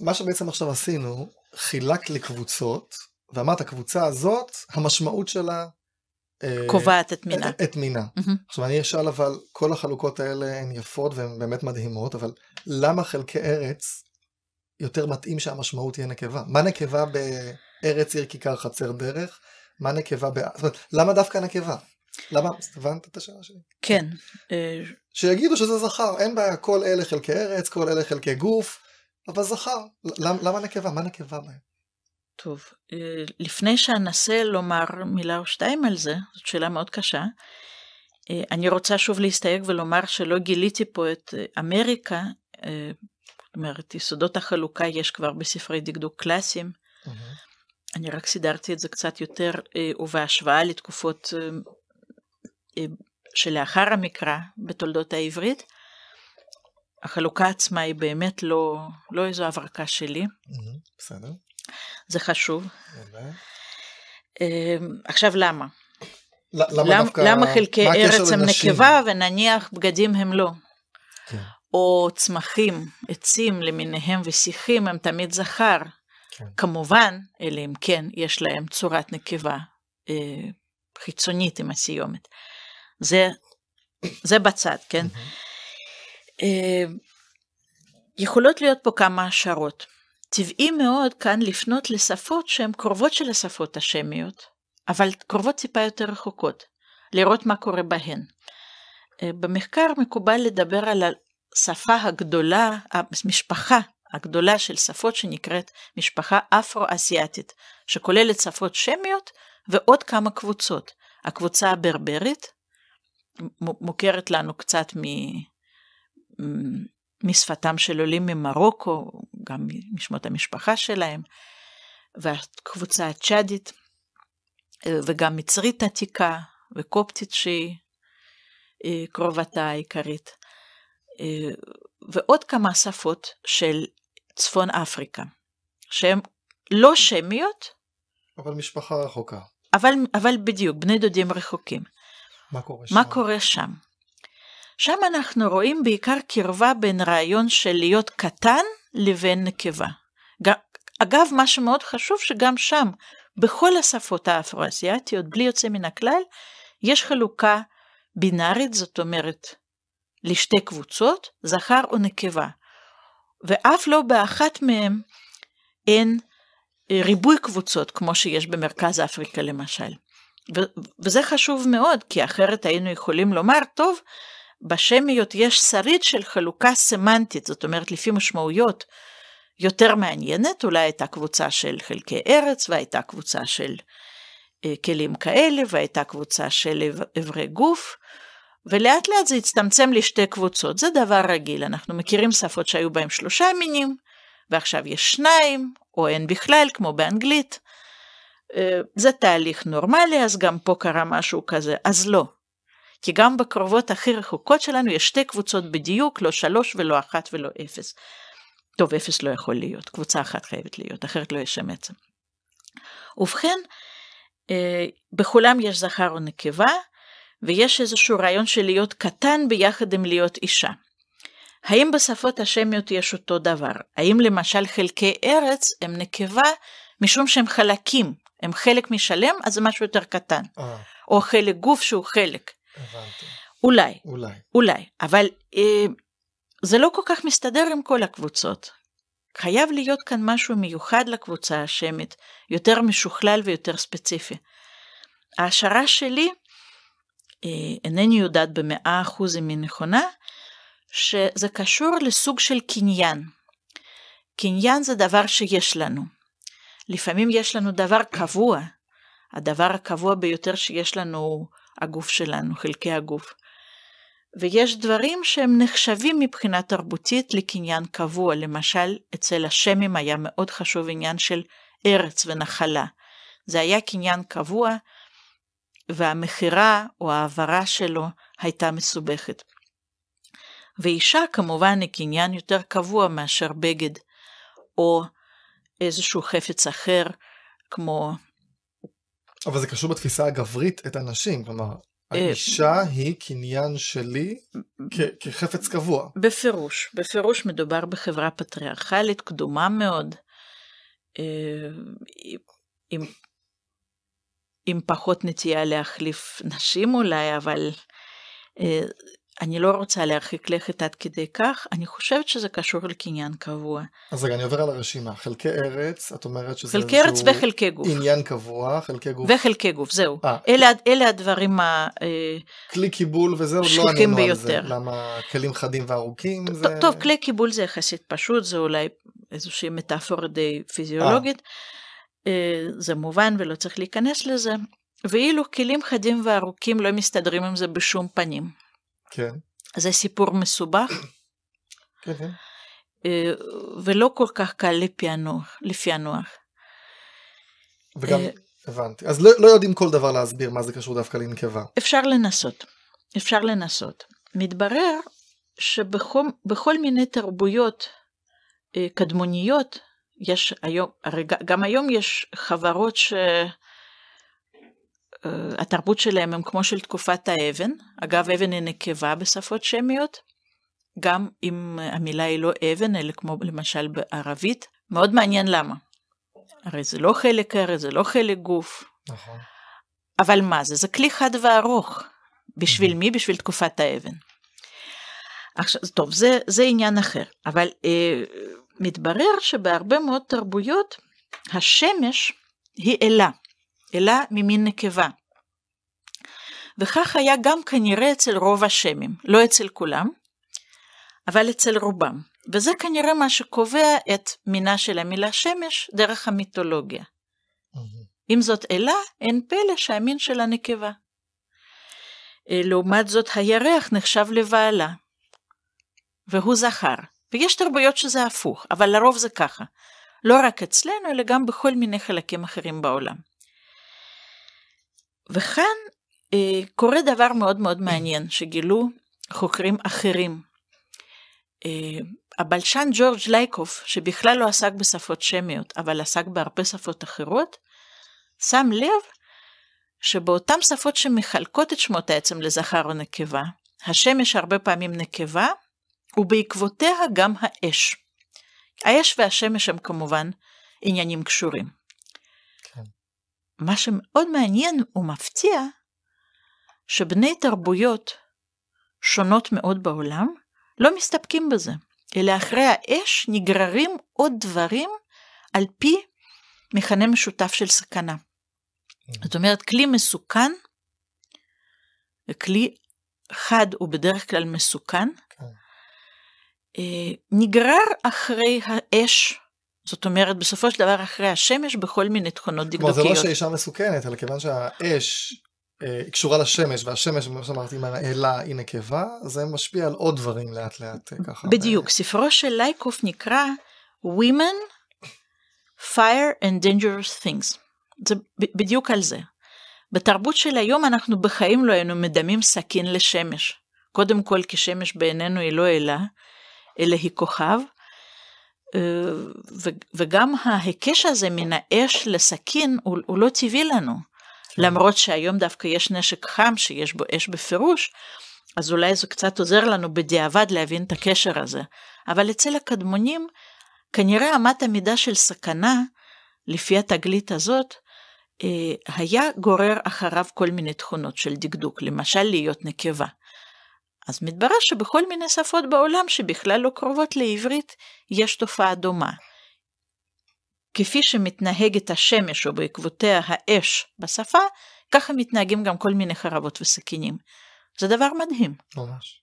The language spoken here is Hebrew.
מה שבעצם עכשיו עשינו, חילק לקבוצות, ואמרת, הקבוצה הזאת, המשמעות שלה... אה, קובעת את מינה. את, את מינה. Mm-hmm. עכשיו אני אשאל אבל, כל החלוקות האלה הן יפות והן באמת מדהימות, אבל למה חלקי ארץ יותר מתאים שהמשמעות תהיה נקבה? מה נקבה בארץ עיר כיכר חצר דרך? מה נקבה ב... זאת אומרת, למה דווקא נקבה? למה? הבנת את השאלה שלי? כן. אה, שיגידו שזה זכר, אין בעיה, כל אלה חלקי ארץ, כל אלה חלקי גוף, אבל זכר. למ, למה נקבה? מה נקבה בהם? טוב, אה, לפני שאנסה לומר מילה או שתיים על זה, זאת שאלה מאוד קשה, אה, אני רוצה שוב להסתייג ולומר שלא גיליתי פה את אה, אמריקה, זאת אומרת, יסודות החלוקה יש כבר בספרי דקדוק קלאסיים. אני רק סידרתי את זה קצת יותר, ובהשוואה לתקופות שלאחר המקרא בתולדות העברית, החלוקה עצמה היא באמת לא, לא איזו הברקה שלי. בסדר. זה חשוב. אמ, עכשיו למה? למה דווקא... למה חלקי ארץ הם נקבה ונניח בגדים הם לא? כן. או צמחים, עצים למיניהם ושיחים הם תמיד זכר. כן. כמובן, אלא אם כן יש להם צורת נקבה אה, חיצונית עם הסיומת. זה, זה בצד, כן? Mm-hmm. אה, יכולות להיות פה כמה השערות. טבעי מאוד כאן לפנות לשפות שהן קרובות של השפות השמיות, אבל קרובות טיפה יותר רחוקות, לראות מה קורה בהן. אה, במחקר מקובל לדבר על השפה הגדולה, המשפחה הגדולה של שפות שנקראת משפחה אפרו-אסיאתית, שכוללת שפות שמיות ועוד כמה קבוצות. הקבוצה הברברית, מוכרת לנו קצת מ... משפתם של עולים ממרוקו, גם משמות המשפחה שלהם, והקבוצה הצ'אדית, וגם מצרית עתיקה וקופטית שהיא אה, קרובתה העיקרית, אה, ועוד כמה שפות של צפון אפריקה, שהן לא שמיות. אבל משפחה רחוקה. אבל, אבל בדיוק, בני דודים רחוקים. מה קורה שם? מה קורה שם? שם אנחנו רואים בעיקר קרבה בין רעיון של להיות קטן לבין נקבה. אגב, מה שמאוד חשוב שגם שם, בכל השפות האפרו-אסיאתיות, בלי יוצא מן הכלל, יש חלוקה בינארית, זאת אומרת, לשתי קבוצות, זכר או נקבה. ואף לא באחת מהן אין אה, ריבוי קבוצות, כמו שיש במרכז אפריקה למשל. ו- וזה חשוב מאוד, כי אחרת היינו יכולים לומר, טוב, בשמיות יש שריד של חלוקה סמנטית, זאת אומרת לפי משמעויות יותר מעניינת, אולי הייתה קבוצה של חלקי ארץ והייתה קבוצה של אה, כלים כאלה והייתה קבוצה של אברי גוף, ולאט לאט זה הצטמצם לשתי קבוצות, זה דבר רגיל, אנחנו מכירים שפות שהיו בהן שלושה מינים, ועכשיו יש שניים, או אין בכלל, כמו באנגלית. אה, זה תהליך נורמלי, אז גם פה קרה משהו כזה, אז לא. כי גם בקרובות הכי רחוקות שלנו יש שתי קבוצות בדיוק, לא שלוש ולא אחת ולא אפס. טוב, אפס לא יכול להיות, קבוצה אחת חייבת להיות, אחרת לא יש שם עצם. ובכן, אה, בכולם יש זכר נקבה, ויש איזשהו רעיון של להיות קטן ביחד עם להיות אישה. האם בשפות השמיות יש אותו דבר? האם למשל חלקי ארץ הם נקבה משום שהם חלקים, הם חלק משלם, אז זה משהו יותר קטן. אה. או חלק גוף שהוא חלק. הבנתי. אולי. אולי. אולי. אבל אה, זה לא כל כך מסתדר עם כל הקבוצות. חייב להיות כאן משהו מיוחד לקבוצה השמית, יותר משוכלל ויותר ספציפי. ההשערה שלי, אה, אינני יודעת במאה אחוז אם היא נכונה, שזה קשור לסוג של קניין. קניין זה דבר שיש לנו. לפעמים יש לנו דבר קבוע, הדבר הקבוע ביותר שיש לנו הוא הגוף שלנו, חלקי הגוף. ויש דברים שהם נחשבים מבחינה תרבותית לקניין קבוע, למשל אצל השמים היה מאוד חשוב עניין של ארץ ונחלה. זה היה קניין קבוע והמכירה או ההעברה שלו הייתה מסובכת. ואישה כמובן היא קניין יותר קבוע מאשר בגד, או איזשהו חפץ אחר, כמו אבל זה קשור בתפיסה הגברית את הנשים, כלומר, אה, האישה היא קניין שלי כחפץ קבוע. בפירוש, בפירוש מדובר בחברה פטריארכלית קדומה מאוד, אה, עם, עם פחות נטייה להחליף נשים אולי, אבל אה, אני לא רוצה להרחיק לכת עד כדי כך, אני חושבת שזה קשור לקניין קבוע. אז רגע, אני עובר על הרשימה. חלקי ארץ, את אומרת שזה חלקי ארץ וחלקי גוף. עניין קבוע, חלקי גוף. וחלקי גוף, זהו. 아, אה. אלה, אלה הדברים ה... אה, כלי קיבול וזה עוד לא ענינו על זה. למה כלים חדים וארוכים זה... טוב, טוב, כלי קיבול זה יחסית פשוט, זה אולי איזושהי מטאפורה די פיזיולוגית. 아. אה. זה מובן ולא צריך להיכנס לזה. ואילו כלים חדים וארוכים לא מסתדרים עם זה בשום פנים. כן. זה סיפור מסובך. כן. אה, ולא כל כך קל לפענוח. לפענוח. וגם, אה, הבנתי. אז לא, לא יודעים כל דבר להסביר מה זה קשור דווקא לנקבה. אפשר לנסות. אפשר לנסות. מתברר שבכל מיני תרבויות אה, קדמוניות, יש היום, הרי גם היום יש חברות ש... אה, התרבות שלהם הם כמו של תקופת האבן, אגב אבן היא נקבה בשפות שמיות, גם אם המילה היא לא אבן אלא כמו למשל בערבית, מאוד מעניין למה. הרי זה לא חלק הרי זה לא חלק גוף. נכון. אבל מה זה? זה כלי חד וארוך. בשביל mm-hmm. מי? בשביל תקופת האבן. עכשיו, טוב, זה, זה עניין אחר, אבל אה, מתברר שבהרבה מאוד תרבויות השמש היא אלה. אלא ממין נקבה. וכך היה גם כנראה אצל רוב השמים, לא אצל כולם, אבל אצל רובם, וזה כנראה מה שקובע את מינה של המילה שמש דרך המיתולוגיה. אם זאת אלה, אין פלא שהמין שלה נקבה. אה, לעומת זאת הירח נחשב לבעלה, והוא זכר. ויש תרבויות שזה הפוך, אבל לרוב זה ככה. לא רק אצלנו, אלא גם בכל מיני חלקים אחרים בעולם. וכאן אה, קורה דבר מאוד מאוד מעניין שגילו חוקרים אחרים. אה, הבלשן ג'ורג' לייקוף, שבכלל לא עסק בשפות שמיות, אבל עסק בהרבה שפות אחרות, שם לב שבאותן שפות שמחלקות את שמות העצם לזכר או נקבה, השמש הרבה פעמים נקבה, ובעקבותיה גם האש. האש והשמש הם כמובן עניינים קשורים. מה שמאוד מעניין ומפתיע, שבני תרבויות שונות מאוד בעולם לא מסתפקים בזה, אלא אחרי האש נגררים עוד דברים על פי מכנה משותף של סכנה. Mm. זאת אומרת, כלי מסוכן, כלי חד הוא בדרך כלל מסוכן, כן. אה, נגרר אחרי האש זאת אומרת, בסופו של דבר אחרי השמש בכל מיני תכונות דקדוקיות. כלומר, זה לא שאישה מסוכנת, אלא כיוון שהאש אה, קשורה לשמש, והשמש, כמו שאמרתי, מהאלה היא נקבה, זה משפיע על עוד דברים לאט לאט אה, ככה. בדיוק, ב... ספרו של לייקוף נקרא Women, Fire and Dangerous Things. זה בדיוק על זה. בתרבות של היום אנחנו בחיים לא היינו מדמים סכין לשמש. קודם כל כי שמש בעינינו היא לא אלה, אלא היא כוכב, וגם ההיקש הזה מן האש לסכין הוא, הוא לא טבעי לנו. כן. למרות שהיום דווקא יש נשק חם שיש בו אש בפירוש, אז אולי זה קצת עוזר לנו בדיעבד להבין את הקשר הזה. אבל אצל הקדמונים, כנראה אמת המידה של סכנה, לפי התגלית הזאת, אה, היה גורר אחריו כל מיני תכונות של דקדוק, למשל להיות נקבה. אז מתברר שבכל מיני שפות בעולם שבכלל לא קרובות לעברית, יש תופעה דומה. כפי שמתנהגת השמש או בעקבותיה האש בשפה, ככה מתנהגים גם כל מיני חרבות וסכינים. זה דבר מדהים. ממש.